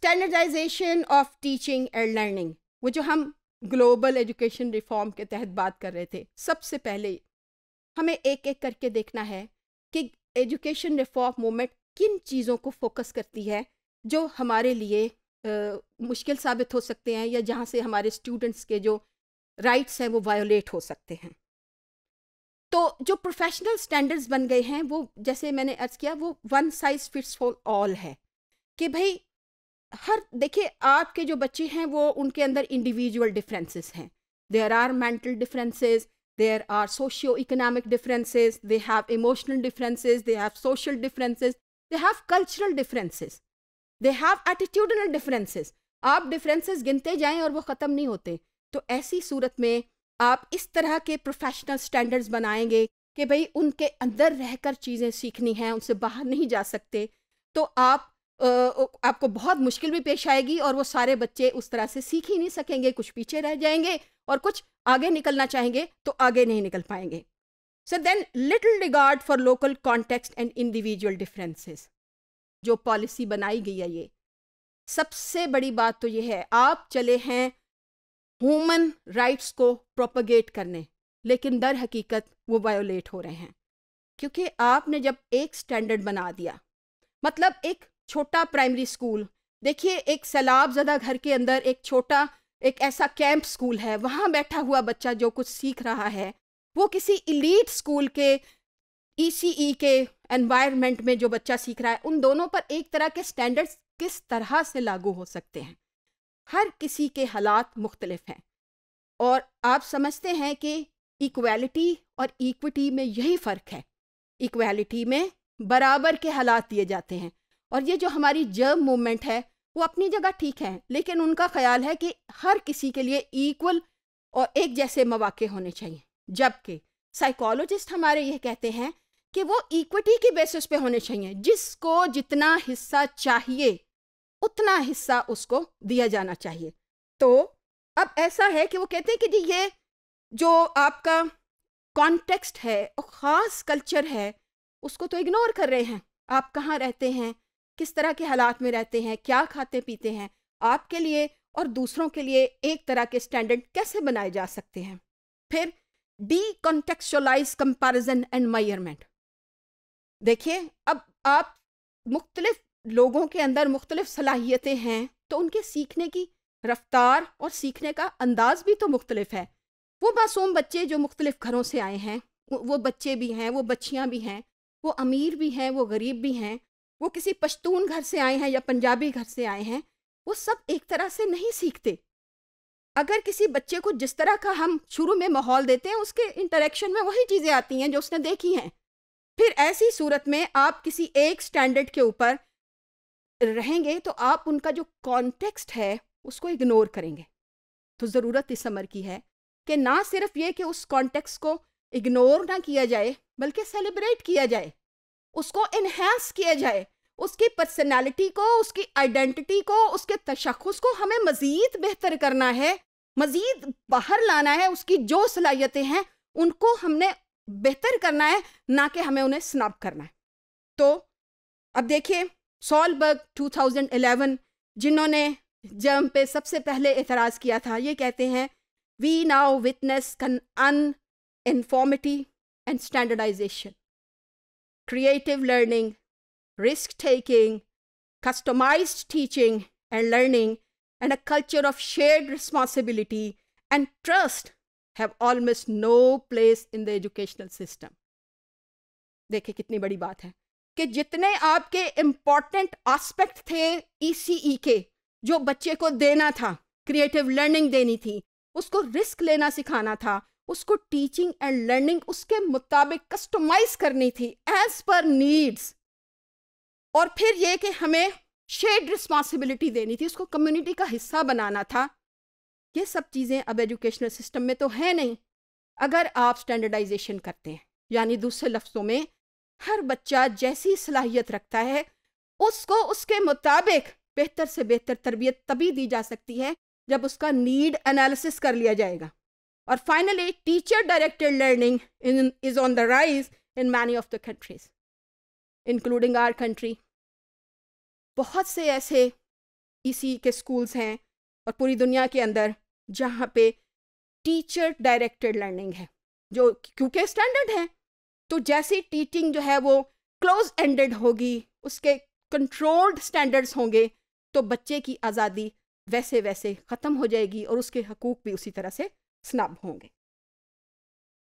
Standardisation of teaching and learning वो जो हम ग्लोबल एजुकेशन रिफॉर्म के तहत बात कर रहे थे सबसे पहले हमें एक एक करके देखना है कि एजुकेशन रिफॉर्म मूवमेंट किन चीज़ों को फोकस करती है जो हमारे लिए आ, मुश्किल साबित हो सकते हैं या जहाँ से हमारे स्टूडेंट्स के जो राइट्स हैं वो वायोलेट हो सकते हैं तो जो प्रोफेशनल स्टैंडर्ड्स बन गए हैं वो जैसे मैंने अर्ज किया वो one size fits for all है कि भाई हर देखिए आपके जो बच्चे हैं वो उनके अंदर इंडिविजुअल डिफरेंसेस हैं there are mental differences there are socio economic differences they have emotional differences they have social differences they have cultural differences they have attitudinal differences आप डिफरेंसेस गिनते जाएं और वो ख़त्म नहीं होते तो ऐसी सूरत में आप इस तरह के प्रोफेशनल स्टैंडर्ड्स बनाएंगे कि भाई उनके अंदर रहकर चीज़ें सीखनी हैं उनसे बाहर नहीं जा सकते तो आप आपको बहुत मुश्किल भी पेश आएगी और वो सारे बच्चे उस तरह से सीख ही नहीं सकेंगे कुछ पीछे रह जाएंगे और कुछ आगे निकलना चाहेंगे तो आगे नहीं निकल पाएंगे so then little regard for local context and individual differences जो पॉलिसी बनाई गई है ये सबसे बड़ी बात तो ये है आप चले हैं ह्यूमन राइट्स को प्रोपगेट करने लेकिन दर हकीकत वो वायोलेट हो रहे हैं क्योंकि आपने जब एक स्टैंडर्ड बना दिया मतलब एक छोटा प्राइमरी स्कूल देखिए एक सैलाब ज़दा घर के अंदर एक छोटा एक ऐसा कैंप स्कूल है वहाँ बैठा हुआ बच्चा जो कुछ सीख रहा है वो किसी इलीट स्कूल के ई e e के एनवायरनमेंट में जो बच्चा सीख रहा है उन दोनों पर एक तरह के स्टैंडर्ड्स किस तरह से लागू हो सकते हैं हर किसी के हालात मुख्तलिफ हैं और आप समझते हैं कि इक्वालिटी और इक्विटी में यही फ़र्क है इक्वालिटी में बराबर के हालात दिए जाते हैं और ये जो हमारी जर्म मूवमेंट है वो अपनी जगह ठीक है लेकिन उनका ख्याल है कि हर किसी के लिए इक्वल और एक जैसे मौाक़े होने चाहिए जबकि साइकोलॉजिस्ट हमारे ये कहते हैं कि वो इक्विटी के बेसिस पे होने चाहिए जिसको जितना हिस्सा चाहिए उतना हिस्सा उसको दिया जाना चाहिए तो अब ऐसा है कि वो कहते हैं कि जी ये जो आपका कॉन्टेक्स्ट है और ख़ास कल्चर है उसको तो इग्नोर कर रहे हैं आप कहाँ रहते हैं किस तरह के हालात में रहते हैं क्या खाते पीते हैं आपके लिए और दूसरों के लिए एक तरह के स्टैंडर्ड कैसे बनाए जा सकते हैं फिर decontextualise comparison and measurement देखिए अब आप मुख्तलिफ लोगों के अंदर मुख्तलिफ सलाहियतें हैं तो उनके सीखने की रफ्तार और सीखने का अंदाज भी तो मुख्तलिफ है वो मासूम बच्चे जो मुख्तलिफ घरों से आए हैं वो बच्चे भी हैं वो बच्चियाँ भी हैं वो अमीर भी हैं वो गरीब भी हैं वो किसी पश्तून घर से आए हैं या पंजाबी घर से आए हैं वो सब एक तरह से नहीं सीखते अगर किसी बच्चे को जिस तरह का हम शुरू में माहौल देते हैं उसके इंटरेक्शन में वही चीज़ें आती हैं जो उसने देखी हैं फिर ऐसी सूरत में आप किसी एक स्टैंडर्ड के ऊपर रहेंगे तो आप उनका जो कॉन्टेक्स्ट है उसको इग्नोर करेंगे तो ज़रूरत इस समर की है कि ना सिर्फ ये कि उस कॉन्टेक्स्ट को इग्नोर ना किया जाए बल्कि सेलिब्रेट किया जाए उसको इन्हेंस किया जाए उसकी पर्सनैलिटी को उसकी आइडेंटिटी को उसके तशखस को हमें मज़ीद बेहतर करना है मज़ीद बाहर लाना है उसकी जो सलाहियतें हैं उनको हमने बेहतर करना है ना कि हमें उन्हें स्नाप करना है तो अब देखिए सॉलबर्ग 2011 जिन्होंने जर्म पे सबसे पहले एतराज़ किया था ये कहते हैं we now witness conformity and standardisation creative learning, risk taking, customized teaching and learning, and a culture of shared responsibility and trust have almost no place in the educational system. देखिए कितनी बड़ी बात है कि जितने आपके important aspect थे ई के जो बच्चे को देना था क्रिएटिव लर्निंग देनी थी उसको रिस्क लेना सिखाना था उसको टीचिंग एंड लर्निंग उसके मुताबिक कस्टमाइज करनी थी एज पर नीड्स और फिर ये कि हमें शेड रिस्पॉन्सिबिलिटी देनी थी उसको कम्युनिटी का हिस्सा बनाना था ये सब चीज़ें अब एजुकेशनल सिस्टम में तो है नहीं अगर आप स्टैंडर्डाइजेशन करते हैं यानी दूसरे लफ्ज़ों में हर बच्चा जैसी सलाहियत रखता है उसको उसके मुताबिक बेहतर से बेहतर तरबियत तभी दी जा सकती है जब उसका नीड एनालिसिस कर लिया जाएगा और finally teacher directed learning is on the rise in many of the countries including our country बहुत से ऐसे इसी e के स्कूल्स हैं और पूरी दुनिया के अंदर जहाँ पे टीचर डायरेक्टेड लर्निंग है जो क्योंकि स्टैंडर्ड है तो जैसी टीचिंग जो है वो क्लोज एंडेड होगी उसके कंट्रोल्ड स्टैंडर्ड्स होंगे तो बच्चे की आज़ादी वैसे वैसे ख़त्म हो जाएगी और उसके हकूक़ भी उसी तरह से स्नब होंगे